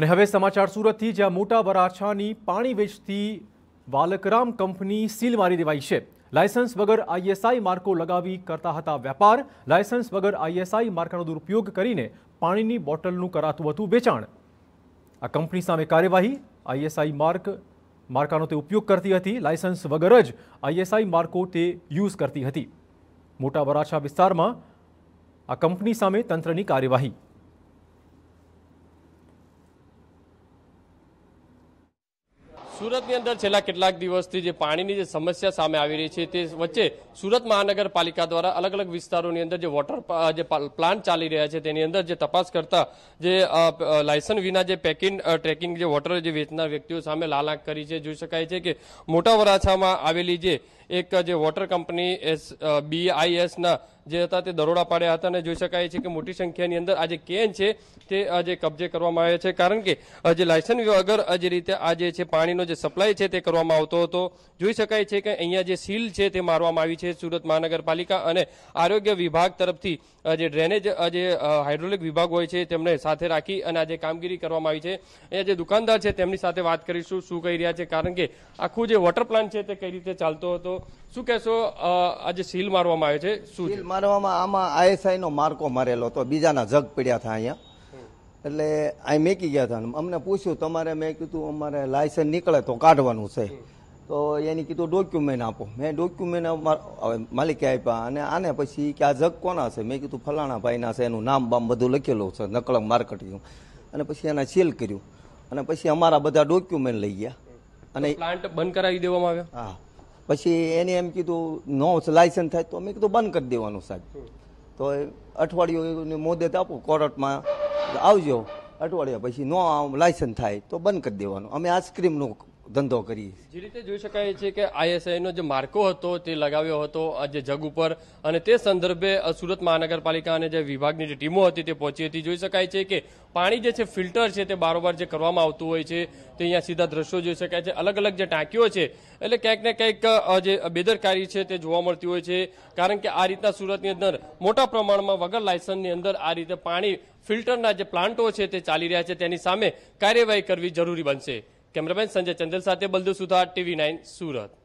અને હવે સમાચાર સુરતથી જ્યાં મોટા વરાછાની પાણી વેચતી વાલકરામ કંપની સીલ મારી દેવાઈ છે લાયસન્સ વગર આઈએસઆઈ માર્કો લગાવી કરતા હતા વેપાર લાયસન્સ વગર આઈએસઆઈ માર્કાનો દુરુપયોગ કરીને પાણીની બોટલનું કરાતું હતું વેચાણ આ કંપની સામે કાર્યવાહી આઈએસઆઈ માર્ક માર્કાનો તે ઉપયોગ કરતી હતી લાયસન્સ વગર જ આઈએસઆઈ માર્કો તે યુઝ કરતી હતી મોટા વરાછા વિસ્તારમાં આ કંપની સામે તંત્રની કાર્યવાહી સુરતની અંદર છેલ્લા કેટલાક દિવસથી જે પાણીની જે સમસ્યા સામે આવી રહી છે તે વચ્ચે સુરત મહાનગરપાલિકા દ્વારા અલગ અલગ વિસ્તારોની અંદર જે વોટર જે પ્લાન્ટ ચાલી રહ્યા છે તેની અંદર જે તપાસ કરતા જે લાયસન્સ વિના જે પેકિંગ ટ્રેકિંગ જે વોટર જે વેચનાર વ્યક્તિઓ સામે લાલાંક કરી છે જોઈ શકાય છે કે મોટા વરાછામાં આવેલી જે એક જે વોટર કંપની એસ બીઆઈએસના જે હતા તે દરોડા પાડ્યા હતા અને જોઈ શકાય છે કે મોટી સંખ્યાની અંદર આ જે કેન છે તે આજે કબજે કરવામાં આવ્યા છે કારણ કે જે લાયસન્સ વગર જે રીતે આ જે છે પાણીનો જે સપ્લાય છે તે કરવામાં આવતો હતો જોઈ શકાય છે કે અહીંયા જે સીલ છે તે મારવામાં આવી છે સુરત મહાનગરપાલિકા અને આરોગ્ય વિભાગ તરફથી જે ડ્રેનેજ જે હાઇડ્રોલિક વિભાગ હોય છે તેમને સાથે રાખી અને આજે કામગીરી કરવામાં આવી છે અહીંયા જે દુકાનદાર છે તેમની સાથે વાત કરીશું શું કહી રહ્યા છે કારણ કે આખું જે વોટર પ્લાન્ટ છે તે કઈ રીતે ચાલતો હતો શું કહેશો આજે સીલ મારવામાં આવે છે શું મારવામાં આમાં આઈએસઆઈનો માર્કો મારેલો હતો બીજાના જગ પડ્યા હતા અહીંયા એટલે અહીં મેકી ગયા હતા અમને પૂછ્યું તમારે મેં કીધું અમારે લાયસન્સ નીકળે તો કાઢવાનું છે તો એની કીધું ડોક્યુમેન્ટ આપો મેં ડોક્યુમેન્ટ માલિકે આપ્યા અને આને પછી કે આ જગ કોના છે મેં કીધું ફલાણા ભાઈના છે એનું નામ બામ બધું લખેલું છે નકળ માર્કેટિંગ અને પછી એને સેલ કર્યું અને પછી અમારા બધા ડોક્યુમેન્ટ લઈ ગયા અને પ્લાન્ટ બંધ કરાવી દેવામાં આવ્યો હા પછી એને એમ કીધું નો લાયસન્સ થાય તો અમે કીધું બંધ કરી દેવાનું સાહેબ તો અઠવાડિયું મોદત આપો કોર્ટમાં આવજો અઠવાડિયા પછી નો લાયસન્સ થાય તો બંધ કરી દેવાનું અમે આઈસ્ક્રીમનું ધંધો કરી જે રીતે જોઈ શકાય છે કે આઈએસઆઈનો જે માર્કો હતો તે લગાવ્યો હતો આજે જગ ઉપર અને તે સંદર્ભે સુરત મહાનગરપાલિકા અને જે વિભાગની જે ટીમો હતી તે પહોંચી હતી જોઈ શકાય છે કે પાણી જે છે ફિલ્ટર છે તે બારોબાર જે કરવામાં આવતું હોય છે તે અહીંયા સીધા દ્રશ્યો જોઈ શકાય છે અલગ અલગ જે ટાંકીઓ છે એટલે ક્યાંક ને ક્યાંક જે બેદરકારી છે તે જોવા મળતી હોય છે કારણ કે આ રીતના સુરતની અંદર મોટા પ્રમાણમાં વગર લાયસન્સની અંદર આ રીતે પાણી ફિલ્ટરના જે પ્લાન્ટો છે તે ચાલી રહ્યા છે તેની સામે કાર્યવાહી કરવી જરૂરી બનશે કેમેરામેન સંજય ચંદેલ સાથે બલદેવ સુથાર ટીવી નાઇન સુરત